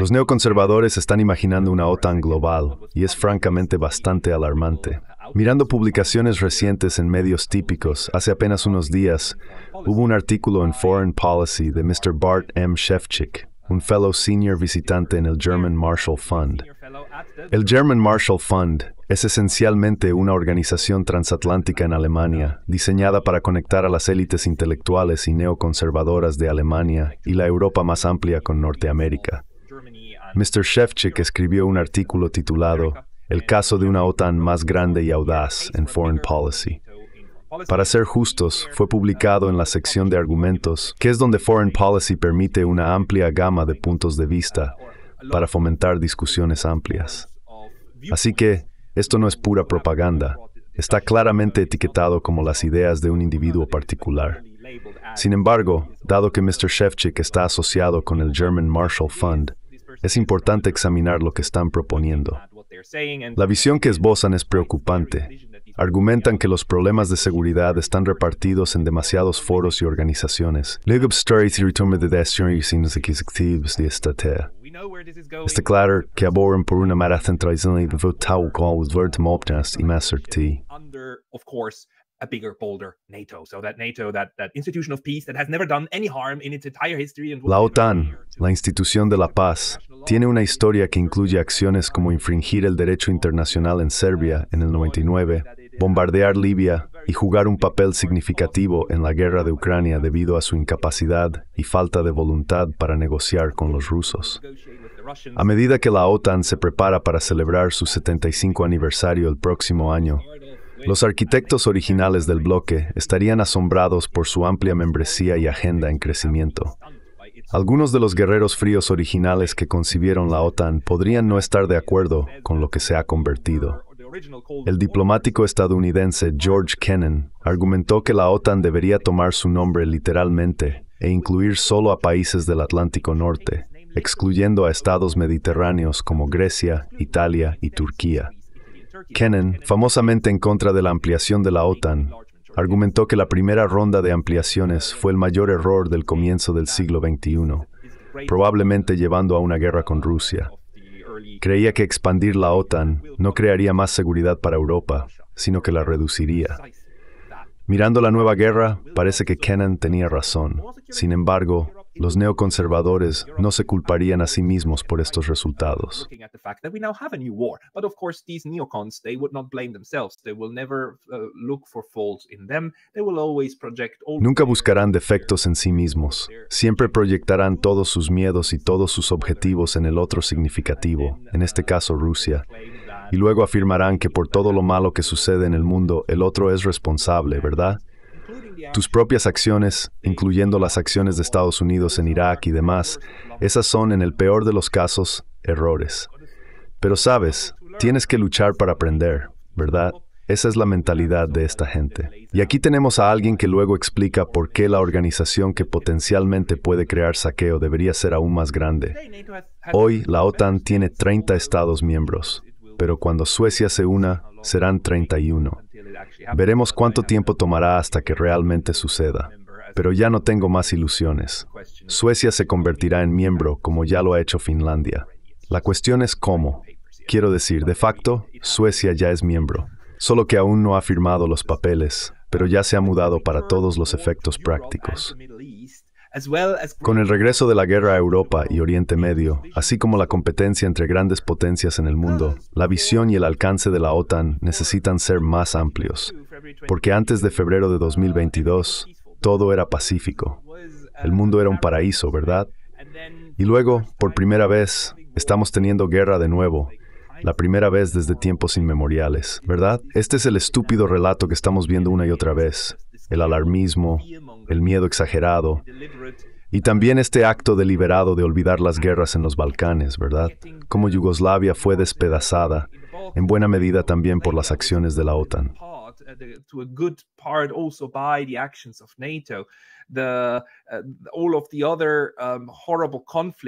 Los neoconservadores están imaginando una OTAN global y es francamente bastante alarmante. Mirando publicaciones recientes en medios típicos, hace apenas unos días hubo un artículo en Foreign Policy de Mr. Bart M. Shevchik, un fellow senior visitante en el German Marshall Fund. El German Marshall Fund es esencialmente una organización transatlántica en Alemania, diseñada para conectar a las élites intelectuales y neoconservadoras de Alemania y la Europa más amplia con Norteamérica. Mr. Shevchik escribió un artículo titulado El caso de una OTAN más grande y audaz en Foreign Policy. Para ser justos, fue publicado en la sección de argumentos, que es donde Foreign Policy permite una amplia gama de puntos de vista para fomentar discusiones amplias. Así que, esto no es pura propaganda. Está claramente etiquetado como las ideas de un individuo particular. Sin embargo, dado que Mr. Shevchik está asociado con el German Marshall Fund, es importante examinar lo que están proponiendo. La visión que esbozan es preocupante. Argumentan que los problemas de seguridad están repartidos en demasiados foros y organizaciones. Mr. Este Clatter, que aborren por una marathon tradicional de votar con was verdadero moptas y masterti. Under, of course, a bigger, NATO. So that NATO, that, institution of peace that has never done any harm in its entire history. la OTAN, la institución de la paz, tiene una historia que incluye acciones como infringir el derecho internacional en Serbia en el 99, bombardear Libia, y jugar un papel significativo en la guerra de Ucrania debido a su incapacidad y falta de voluntad para negociar con los rusos. A medida que la OTAN se prepara para celebrar su 75 aniversario el próximo año, los arquitectos originales del bloque estarían asombrados por su amplia membresía y agenda en crecimiento. Algunos de los guerreros fríos originales que concibieron la OTAN podrían no estar de acuerdo con lo que se ha convertido. El diplomático estadounidense George Kennan argumentó que la OTAN debería tomar su nombre literalmente e incluir solo a países del Atlántico Norte, excluyendo a estados mediterráneos como Grecia, Italia y Turquía. Kennan, famosamente en contra de la ampliación de la OTAN, argumentó que la primera ronda de ampliaciones fue el mayor error del comienzo del siglo XXI, probablemente llevando a una guerra con Rusia. Creía que expandir la OTAN no crearía más seguridad para Europa, sino que la reduciría. Mirando la nueva guerra, parece que Kennan tenía razón. Sin embargo, los neoconservadores no se culparían a sí mismos por estos resultados. Uh, Nunca buscarán defectos en sí mismos. Siempre proyectarán todos sus miedos y todos sus objetivos en el otro significativo, en este caso Rusia. Y luego afirmarán que por todo lo malo que sucede en el mundo, el otro es responsable, ¿verdad? Tus propias acciones, incluyendo las acciones de Estados Unidos en Irak y demás, esas son, en el peor de los casos, errores. Pero sabes, tienes que luchar para aprender, ¿verdad? Esa es la mentalidad de esta gente. Y aquí tenemos a alguien que luego explica por qué la organización que potencialmente puede crear saqueo debería ser aún más grande. Hoy la OTAN tiene 30 estados miembros, pero cuando Suecia se una, serán 31. Veremos cuánto tiempo tomará hasta que realmente suceda. Pero ya no tengo más ilusiones. Suecia se convertirá en miembro como ya lo ha hecho Finlandia. La cuestión es cómo. Quiero decir, de facto, Suecia ya es miembro, solo que aún no ha firmado los papeles, pero ya se ha mudado para todos los efectos prácticos. Con el regreso de la guerra a Europa y Oriente Medio, así como la competencia entre grandes potencias en el mundo, la visión y el alcance de la OTAN necesitan ser más amplios, porque antes de febrero de 2022, todo era pacífico. El mundo era un paraíso, ¿verdad? Y luego, por primera vez, estamos teniendo guerra de nuevo, la primera vez desde tiempos inmemoriales, ¿verdad? Este es el estúpido relato que estamos viendo una y otra vez el alarmismo, el miedo exagerado y también este acto deliberado de olvidar las guerras en los Balcanes, ¿verdad? Como Yugoslavia fue despedazada, en buena medida también por las acciones de la OTAN.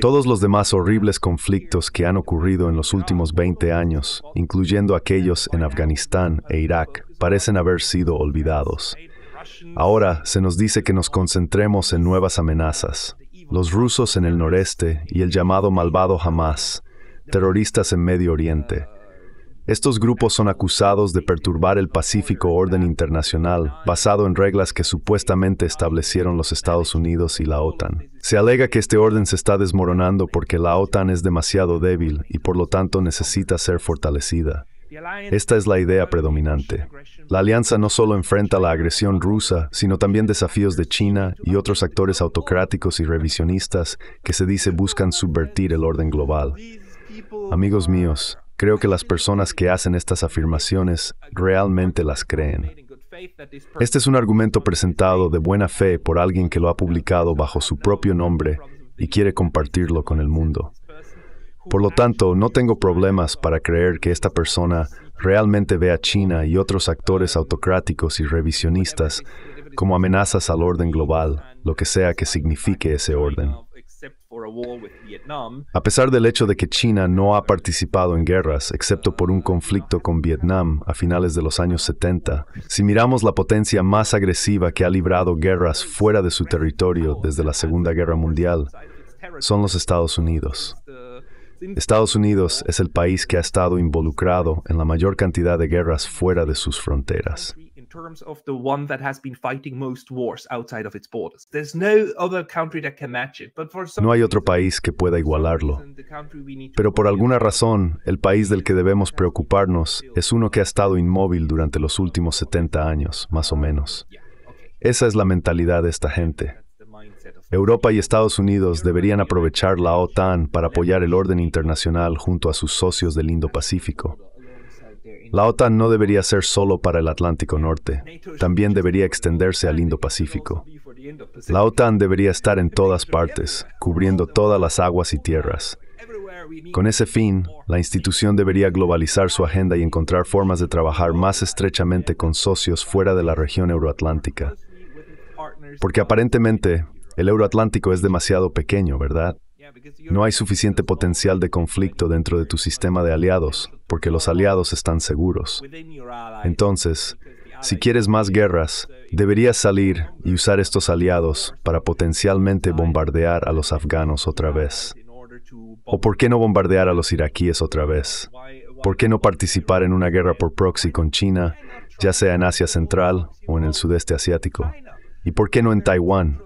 Todos los demás horribles conflictos que han ocurrido en los últimos 20 años, incluyendo aquellos en Afganistán e Irak, parecen haber sido olvidados. Ahora se nos dice que nos concentremos en nuevas amenazas. Los rusos en el noreste y el llamado malvado Hamas, terroristas en Medio Oriente. Estos grupos son acusados de perturbar el pacífico orden internacional basado en reglas que supuestamente establecieron los Estados Unidos y la OTAN. Se alega que este orden se está desmoronando porque la OTAN es demasiado débil y por lo tanto necesita ser fortalecida. Esta es la idea predominante. La alianza no solo enfrenta la agresión rusa, sino también desafíos de China y otros actores autocráticos y revisionistas que se dice buscan subvertir el orden global. Amigos míos, creo que las personas que hacen estas afirmaciones realmente las creen. Este es un argumento presentado de buena fe por alguien que lo ha publicado bajo su propio nombre y quiere compartirlo con el mundo. Por lo tanto, no tengo problemas para creer que esta persona realmente ve a China y otros actores autocráticos y revisionistas como amenazas al orden global, lo que sea que signifique ese orden. A pesar del hecho de que China no ha participado en guerras, excepto por un conflicto con Vietnam a finales de los años 70, si miramos la potencia más agresiva que ha librado guerras fuera de su territorio desde la Segunda Guerra Mundial, son los Estados Unidos. Estados Unidos es el país que ha estado involucrado en la mayor cantidad de guerras fuera de sus fronteras. no hay otro país que pueda igualarlo. Pero por alguna razón, el país del que debemos preocuparnos es uno que ha estado inmóvil durante los últimos 70 años, más o menos. Esa es la mentalidad de esta gente. Europa y Estados Unidos deberían aprovechar la OTAN para apoyar el orden internacional junto a sus socios del Indo-Pacífico. La OTAN no debería ser solo para el Atlántico Norte, también debería extenderse al Indo-Pacífico. La OTAN debería estar en todas partes, cubriendo todas las aguas y tierras. Con ese fin, la institución debería globalizar su agenda y encontrar formas de trabajar más estrechamente con socios fuera de la región euroatlántica. Porque aparentemente, el euroatlántico es demasiado pequeño, ¿verdad? No hay suficiente potencial de conflicto dentro de tu sistema de aliados, porque los aliados están seguros. Entonces, si quieres más guerras, deberías salir y usar estos aliados para potencialmente bombardear a los afganos otra vez. ¿O por qué no bombardear a los iraquíes otra vez? ¿Por qué no participar en una guerra por proxy con China, ya sea en Asia Central o en el sudeste asiático? ¿Y por qué no en Taiwán?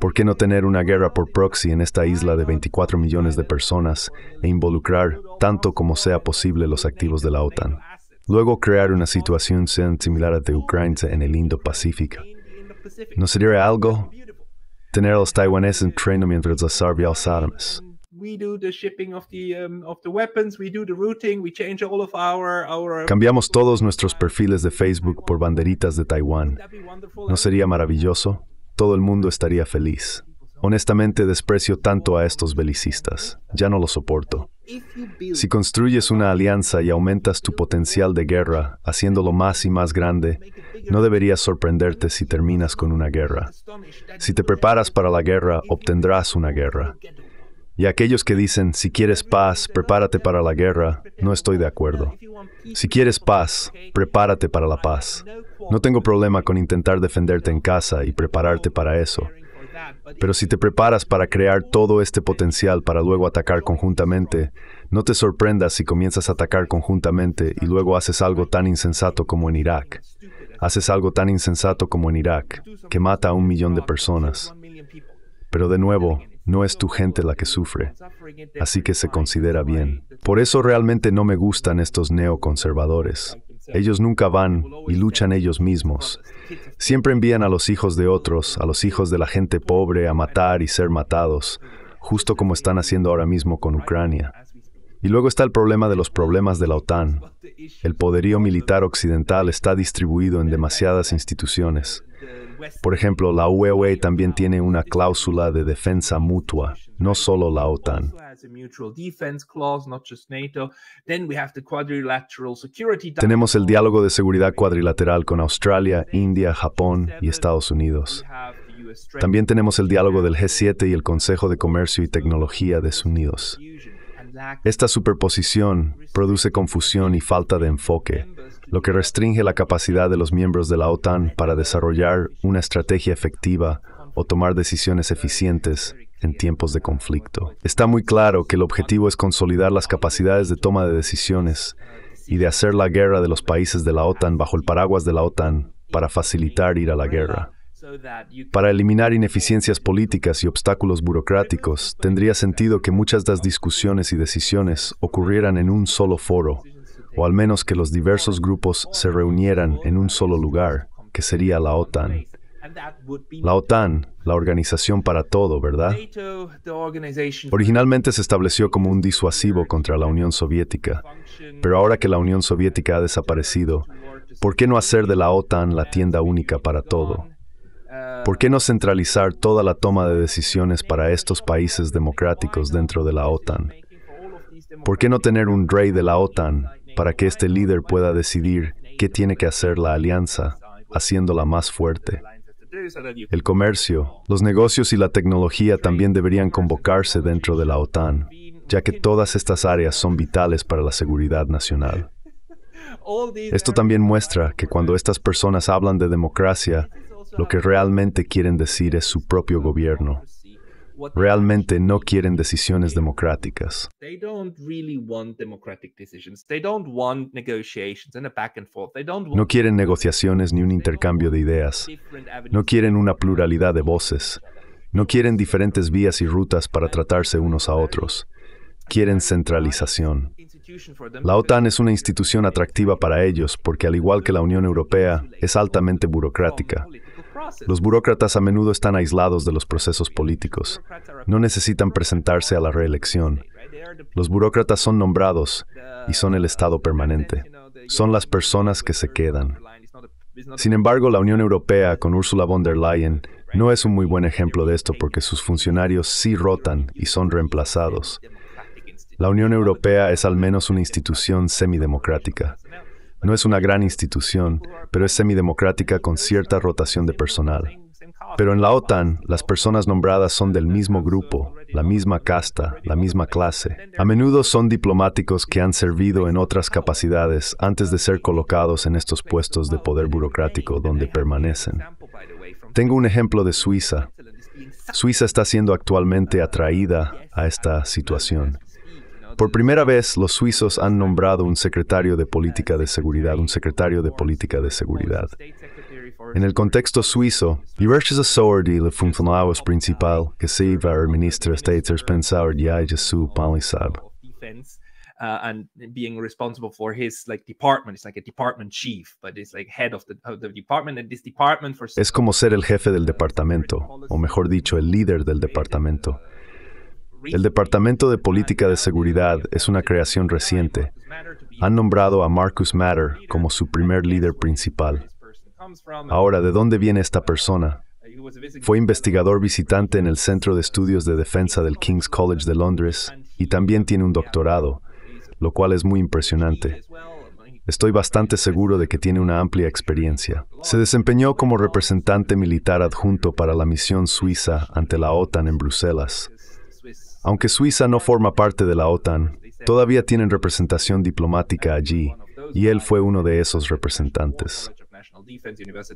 ¿Por qué no tener una guerra por proxy en esta isla de 24 millones de personas e involucrar tanto como sea posible los activos de la OTAN? Luego crear una situación similar a la de Ucrania en el Indo-Pacífico. ¿No sería algo tener a los taiwaneses en treno mientras las um, armas our. Cambiamos todos nuestros perfiles de Facebook por banderitas de Taiwán. ¿No sería maravilloso? todo el mundo estaría feliz. Honestamente desprecio tanto a estos belicistas, ya no lo soporto. Si construyes una alianza y aumentas tu potencial de guerra, haciéndolo más y más grande, no deberías sorprenderte si terminas con una guerra. Si te preparas para la guerra, obtendrás una guerra. Y aquellos que dicen, si quieres paz, prepárate para la guerra, no estoy de acuerdo. Si quieres paz, prepárate para la paz. No tengo problema con intentar defenderte en casa y prepararte para eso. Pero si te preparas para crear todo este potencial para luego atacar conjuntamente, no te sorprendas si comienzas a atacar conjuntamente y luego haces algo tan insensato como en Irak. Haces algo tan insensato como en Irak, que mata a un millón de personas. Pero de nuevo, no es tu gente la que sufre, así que se considera bien. Por eso realmente no me gustan estos neoconservadores. Ellos nunca van y luchan ellos mismos. Siempre envían a los hijos de otros, a los hijos de la gente pobre, a matar y ser matados, justo como están haciendo ahora mismo con Ucrania. Y luego está el problema de los problemas de la OTAN. El poderío militar occidental está distribuido en demasiadas instituciones. Por ejemplo, la UE e también tiene una cláusula de defensa mutua, no solo la OTAN. Tenemos el diálogo de seguridad cuadrilateral con Australia, India, Japón y Estados Unidos. También tenemos el diálogo del G7 y el Consejo de Comercio y Tecnología de Unidos. Esta superposición produce confusión y falta de enfoque, lo que restringe la capacidad de los miembros de la OTAN para desarrollar una estrategia efectiva o tomar decisiones eficientes en tiempos de conflicto. Está muy claro que el objetivo es consolidar las capacidades de toma de decisiones y de hacer la guerra de los países de la OTAN bajo el paraguas de la OTAN para facilitar ir a la guerra. Para eliminar ineficiencias políticas y obstáculos burocráticos, tendría sentido que muchas de las discusiones y decisiones ocurrieran en un solo foro, o al menos que los diversos grupos se reunieran en un solo lugar, que sería la OTAN. La OTAN, la organización para todo, ¿verdad? Originalmente se estableció como un disuasivo contra la Unión Soviética, pero ahora que la Unión Soviética ha desaparecido, ¿por qué no hacer de la OTAN la tienda única para todo? ¿Por qué no centralizar toda la toma de decisiones para estos países democráticos dentro de la OTAN? ¿Por qué no tener un rey de la OTAN para que este líder pueda decidir qué tiene que hacer la alianza, haciéndola más fuerte? El comercio, los negocios y la tecnología también deberían convocarse dentro de la OTAN, ya que todas estas áreas son vitales para la seguridad nacional. Esto también muestra que cuando estas personas hablan de democracia, lo que realmente quieren decir es su propio gobierno. Realmente no quieren decisiones democráticas. No quieren negociaciones ni un intercambio de ideas. No quieren una pluralidad de voces. No quieren diferentes vías y rutas para tratarse unos a otros. Quieren centralización. La OTAN es una institución atractiva para ellos porque, al igual que la Unión Europea, es altamente burocrática. Los burócratas a menudo están aislados de los procesos políticos. No necesitan presentarse a la reelección. Los burócratas son nombrados y son el Estado permanente. Son las personas que se quedan. Sin embargo, la Unión Europea, con Ursula von der Leyen, no es un muy buen ejemplo de esto porque sus funcionarios sí rotan y son reemplazados. La Unión Europea es al menos una institución semidemocrática. No es una gran institución, pero es semidemocrática con cierta rotación de personal. Pero en la OTAN, las personas nombradas son del mismo grupo, la misma casta, la misma clase. A menudo son diplomáticos que han servido en otras capacidades antes de ser colocados en estos puestos de poder burocrático donde permanecen. Tengo un ejemplo de Suiza. Suiza está siendo actualmente atraída a esta situación. Por primera vez, los suizos han nombrado un secretario de política de seguridad, un secretario de política de seguridad. En el contexto suizo, die Sauerdiele funcionarios principal que sirve al ministro de Staatspensar es Su Palisab. Uh, and being responsible for his like department. It's like a department chief, but it's like head of the, of the department. And this department for es como ser el jefe del departamento, o mejor dicho, el líder del departamento. El Departamento de Política de Seguridad es una creación reciente. Han nombrado a Marcus Matter como su primer líder principal. Ahora, ¿de dónde viene esta persona? Fue investigador visitante en el Centro de Estudios de Defensa del King's College de Londres y también tiene un doctorado, lo cual es muy impresionante. Estoy bastante seguro de que tiene una amplia experiencia. Se desempeñó como representante militar adjunto para la misión suiza ante la OTAN en Bruselas. Aunque Suiza no forma parte de la OTAN, todavía tienen representación diplomática allí, y él fue uno de esos representantes.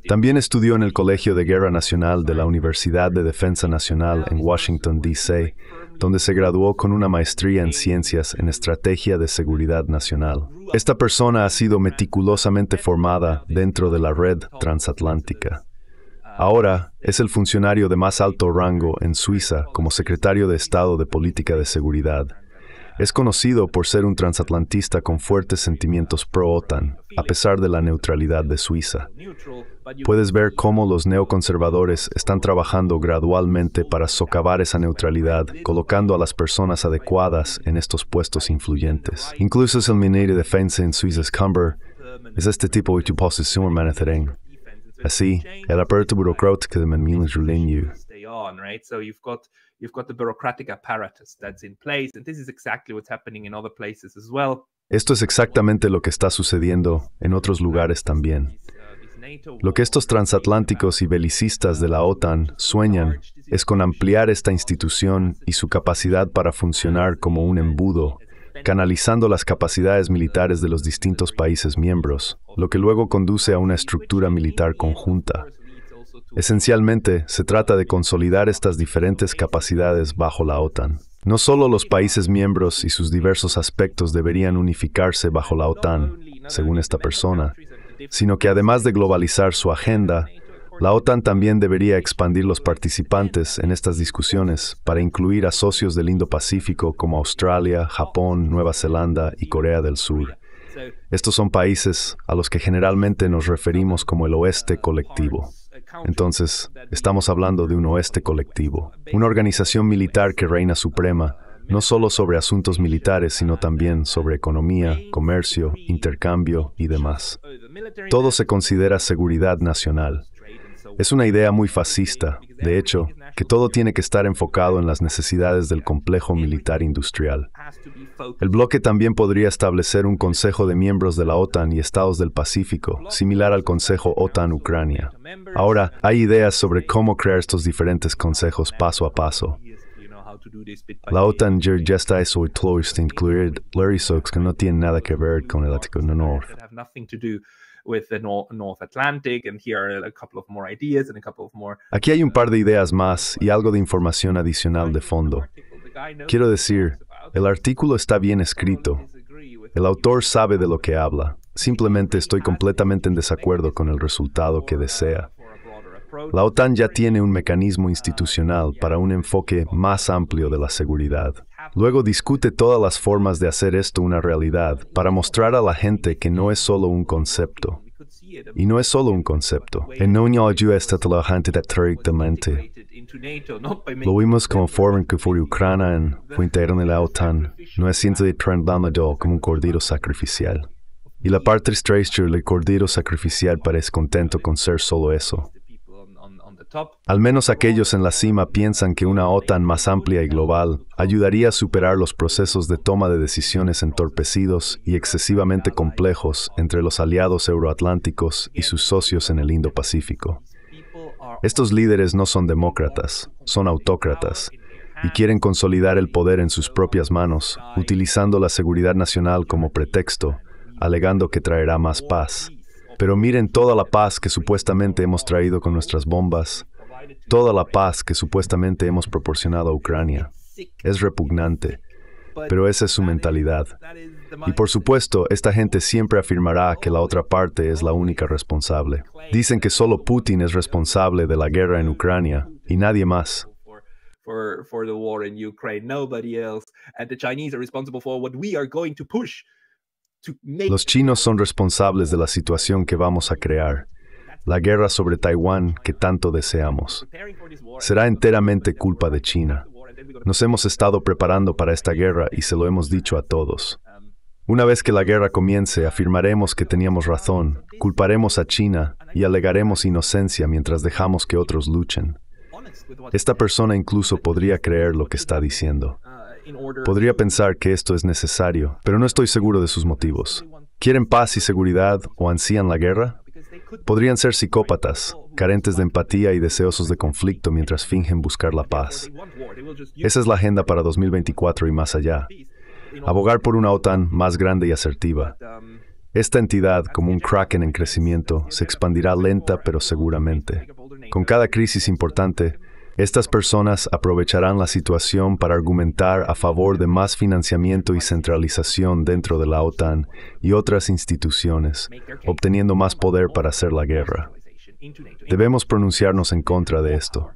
También estudió en el Colegio de Guerra Nacional de la Universidad de Defensa Nacional en Washington, D.C., donde se graduó con una maestría en ciencias en estrategia de seguridad nacional. Esta persona ha sido meticulosamente formada dentro de la red transatlántica. Ahora es el funcionario de más alto rango en Suiza como secretario de Estado de Política de Seguridad. Es conocido por ser un transatlantista con fuertes sentimientos pro-OTAN, a pesar de la neutralidad de Suiza. Puedes ver cómo los neoconservadores están trabajando gradualmente para socavar esa neutralidad, colocando a las personas adecuadas en estos puestos influyentes. Incluso el ministro de Defensa en Suiza, Cumber, es este tipo de tu posición, Así, el aparato burocrático de Manuel right? So you've got you've got the bureaucratic apparatus that's in place, and this is exactly what's happening in other places as well. Esto es exactamente lo que está sucediendo en otros uh, lugares también. Lo que estos transatlánticos y belicistas de la OTAN sueñan es con ampliar esta institución y su capacidad para funcionar como un embudo canalizando las capacidades militares de los distintos países miembros, lo que luego conduce a una estructura militar conjunta. Esencialmente, se trata de consolidar estas diferentes capacidades bajo la OTAN. No solo los países miembros y sus diversos aspectos deberían unificarse bajo la OTAN, según esta persona, sino que además de globalizar su agenda, la OTAN también debería expandir los participantes en estas discusiones para incluir a socios del Indo-Pacífico como Australia, Japón, Nueva Zelanda y Corea del Sur. Estos son países a los que generalmente nos referimos como el oeste colectivo. Entonces, estamos hablando de un oeste colectivo, una organización militar que reina suprema, no solo sobre asuntos militares, sino también sobre economía, comercio, intercambio y demás. Todo se considera seguridad nacional. Es una idea muy fascista, de hecho, que todo tiene que estar enfocado en las necesidades del complejo militar industrial. El bloque también podría establecer un Consejo de miembros de la OTAN y estados del Pacífico, similar al Consejo OTAN-Ucrania. Ahora, hay ideas sobre cómo crear estos diferentes consejos paso a paso. La OTAN ya está Larry incluir que no tiene nada que ver con el Ático Norte. Aquí hay un par de ideas uh, más y algo de información adicional de fondo. Quiero decir, el artículo está bien escrito. El autor sabe de lo que habla. Simplemente estoy completamente en desacuerdo con el resultado que desea. La OTAN ya tiene un mecanismo institucional para un enfoque más amplio de la seguridad. Luego discute todas las formas de hacer esto una realidad para mostrar a la gente que no es solo un concepto. Y no es solo un concepto. En no ayuda está trabajando directamente. Lo vimos como forma que fue Ucrania fue integrada en la OTAN. No es siente de Trent Lamadol como un cordero sacrificial. Y la parte triste el cordero sacrificial parece contento con ser solo eso. Al menos aquellos en la cima piensan que una OTAN más amplia y global ayudaría a superar los procesos de toma de decisiones entorpecidos y excesivamente complejos entre los aliados euroatlánticos y sus socios en el Indo-Pacífico. Estos líderes no son demócratas, son autócratas y quieren consolidar el poder en sus propias manos, utilizando la seguridad nacional como pretexto, alegando que traerá más paz. Pero miren toda la paz que supuestamente hemos traído con nuestras bombas, toda la paz que supuestamente hemos proporcionado a Ucrania. Es repugnante, pero esa es su mentalidad. Y por supuesto, esta gente siempre afirmará que la otra parte es la única responsable. Dicen que solo Putin es responsable de la guerra en Ucrania y nadie más. For, the war in Ukraine. Nobody else. And the Chinese are going to push los chinos son responsables de la situación que vamos a crear, la guerra sobre Taiwán que tanto deseamos. Será enteramente culpa de China. Nos hemos estado preparando para esta guerra y se lo hemos dicho a todos. Um, Una vez que la guerra comience, afirmaremos que teníamos razón, culparemos a China y alegaremos inocencia mientras dejamos que otros luchen. Esta persona incluso podría creer lo que está diciendo. Podría pensar que esto es necesario, pero no estoy seguro de sus motivos. ¿Quieren paz y seguridad o ansían la guerra? Podrían ser psicópatas, carentes de empatía y deseosos de conflicto mientras fingen buscar la paz. Esa es la agenda para 2024 y más allá. Abogar por una OTAN más grande y asertiva. Um, Esta entidad, como un kraken en crecimiento, se expandirá lenta pero seguramente. Con cada crisis importante, estas personas aprovecharán la situación para argumentar a favor de más financiamiento y centralización dentro de la OTAN y otras instituciones, obteniendo más poder para hacer la guerra. Debemos pronunciarnos en contra de esto.